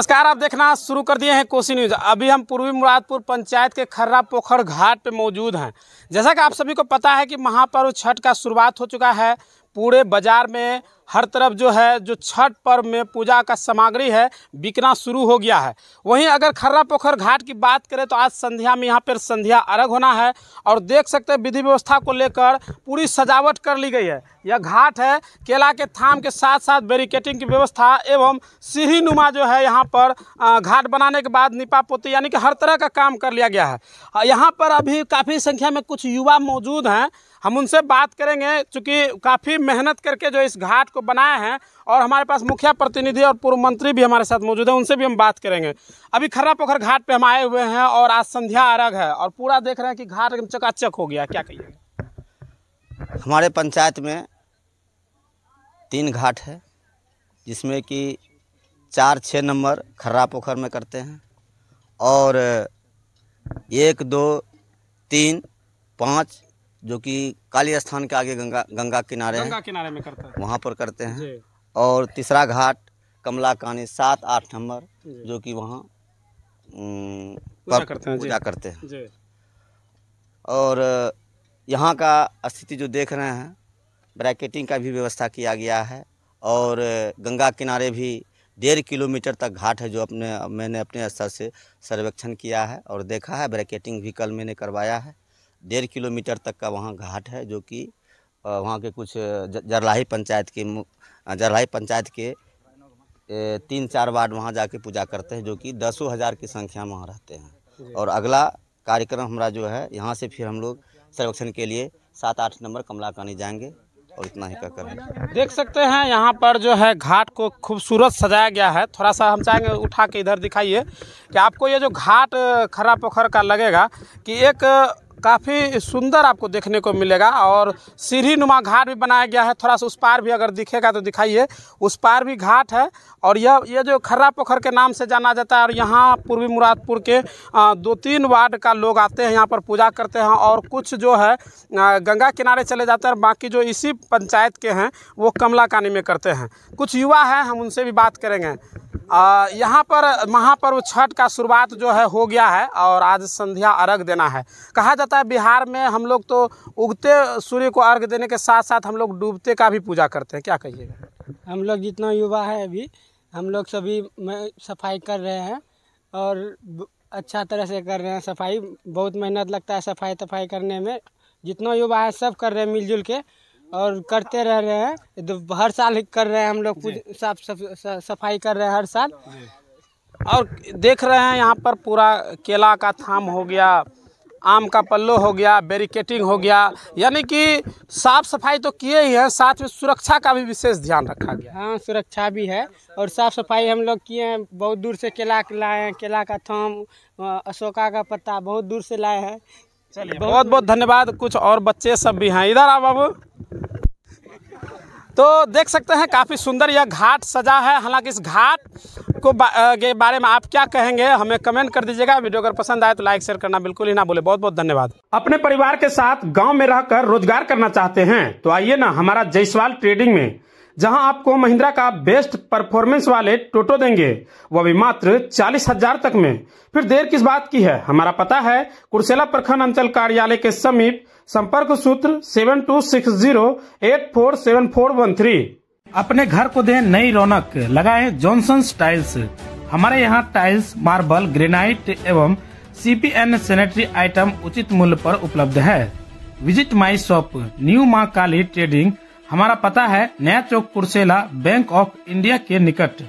नमस्कार आप देखना शुरू कर दिए हैं कोसी न्यूज़ अभी हम पूर्वी मुरादपुर पंचायत के खर्रा पोखर घाट पे मौजूद हैं जैसा कि आप सभी को पता है कि महापर्व छठ का शुरुआत हो चुका है पूरे बाजार में हर तरफ जो है जो छठ पर्व में पूजा का सामग्री है बिकना शुरू हो गया है वहीं अगर खर्रा पोखर घाट की बात करें तो आज संध्या में यहाँ पर संध्या अर्घ होना है और देख सकते हैं विधि व्यवस्था को लेकर पूरी सजावट कर ली गई है यह घाट है केला के थाम के साथ साथ बैरिकेटिंग की व्यवस्था एवं सीढ़ी नुमा जो है यहाँ पर घाट बनाने के बाद निपा पोती यानी कि हर तरह का काम कर लिया गया है यहाँ पर अभी काफ़ी संख्या में कुछ युवा मौजूद हैं हम उनसे बात करेंगे चूँकि काफ़ी मेहनत करके जो इस घाट को बनाए हैं और हमारे पास मुखिया प्रतिनिधि और पूर्व मंत्री भी हमारे साथ मौजूद है उनसे भी हम बात करेंगे अभी खर्रा पोखर घाट पे हम आए हुए हैं और आज संध्या अर्घ है और पूरा देख रहे हैं कि घाट एकदम चकाचक हो गया क्या कहिए हमारे पंचायत में तीन घाट है जिसमें कि चार छः नंबर खर्रा पोखर में करते हैं और एक दो तीन पाँच जो कि काली स्थान के आगे गंगा गंगा किनारे गंगा किनारे में करते हैं वहाँ पर करते हैं और तीसरा घाट कमला कानी सात आठ नंबर जो कि वहाँ करते हैं पूजा करते हैं और यहाँ का स्थिति जो देख रहे हैं ब्रैकेटिंग का भी व्यवस्था किया गया है और गंगा किनारे भी डेढ़ किलोमीटर तक घाट है जो अपने मैंने अपने स्तर से सर्वेक्षण किया है और देखा है ब्रैकेटिंग भी कल मैंने करवाया है डेढ़ किलोमीटर तक का वहाँ घाट है जो कि वहाँ के कुछ जरलाही पंचायत के जरलाही पंचायत के तीन चार वार्ड वहाँ जाके पूजा करते हैं जो कि दसों हज़ार की संख्या में वहाँ रहते हैं और अगला कार्यक्रम हमारा जो है यहाँ से फिर हम लोग सर्वेक्षण के लिए सात आठ नंबर कमलाकानी जाएंगे और इतना ही कहकर देख सकते हैं यहाँ पर जो है घाट को खूबसूरत सजाया गया है थोड़ा सा हम चाहेंगे उठा के इधर दिखाइए कि आपको ये जो घाट खरा पोखर का लगेगा कि एक काफ़ी सुंदर आपको देखने को मिलेगा और सीढ़ी नुमा घाट भी बनाया गया है थोड़ा सा उस पार भी अगर दिखेगा तो दिखाइए उस पार भी घाट है और यह यह जो खर्रा पोखर के नाम से जाना जाता है और यहाँ पूर्वी मुरादपुर के दो तीन वार्ड का लोग आते हैं यहाँ पर पूजा करते हैं और कुछ जो है गंगा किनारे चले जाते हैं बाकी जो इसी पंचायत के हैं वो कमला कानी में करते हैं कुछ युवा हैं हम उनसे भी बात करेंगे यहाँ पर महापर्व छठ का शुरुआत जो है हो गया है और आज संध्या अर्घ देना है कहा जाता है बिहार में हम लोग तो उगते सूर्य को अर्घ देने के साथ साथ हम लोग डूबते का भी पूजा करते हैं क्या कहिएगा हम लोग जितना युवा है अभी हम लोग सभी में सफाई कर रहे हैं और अच्छा तरह से कर रहे हैं सफाई बहुत मेहनत लगता है सफाई तफाई करने में जितना युवा है सब कर रहे हैं मिलजुल के और करते रह रहे हैं तो हर साल कर रहे हैं हम लोग साफ सफाई कर रहे हैं हर साल और देख रहे हैं यहाँ पर पूरा केला का थाम हो गया आम का पल्लो हो गया बैरिकेटिंग हो गया यानी कि साफ सफाई तो किए ही है साथ में सुरक्षा का भी विशेष ध्यान रखा गया हाँ सुरक्षा भी है और साफ सफाई हम लोग किए हैं बहुत दूर से केला लाए हैं केला का थाम अशोका का पत्ता बहुत दूर से लाए हैं चलिए बहुत बहुत धन्यवाद कुछ और बच्चे सब भी हैं इधर आ बाबू तो देख सकते हैं काफ़ी सुंदर यह घाट सजा है हालांकि इस घाट को बा, के बारे में आप क्या कहेंगे हमें कमेंट कर दीजिएगा वीडियो अगर पसंद आए तो लाइक शेयर करना बिल्कुल ही ना बोले बहुत बहुत धन्यवाद अपने परिवार के साथ गाँव में रहकर रोजगार करना चाहते हैं तो आइए ना हमारा जयसवाल ट्रेडिंग में जहां आपको महिंद्रा का बेस्ट परफॉर्मेंस वाले टोटो देंगे वह भी मात्र चालीस हजार तक में फिर देर किस बात की है हमारा पता है कुर्सेला प्रखंड अंचल कार्यालय के समीप संपर्क सूत्र seven two six zero eight four seven four one three अपने घर को दें नई रौनक लगाए जॉनसन टाइल्स हमारे यहाँ टाइल्स मार्बल ग्रेनाइट एवं C P N sanitary item उचित मूल्य पर उपलब्ध है विजिट माई शॉप न्यू माँ काली ट्रेडिंग हमारा पता है नया चौक कुर्सेला बैंक ऑफ इंडिया के निकट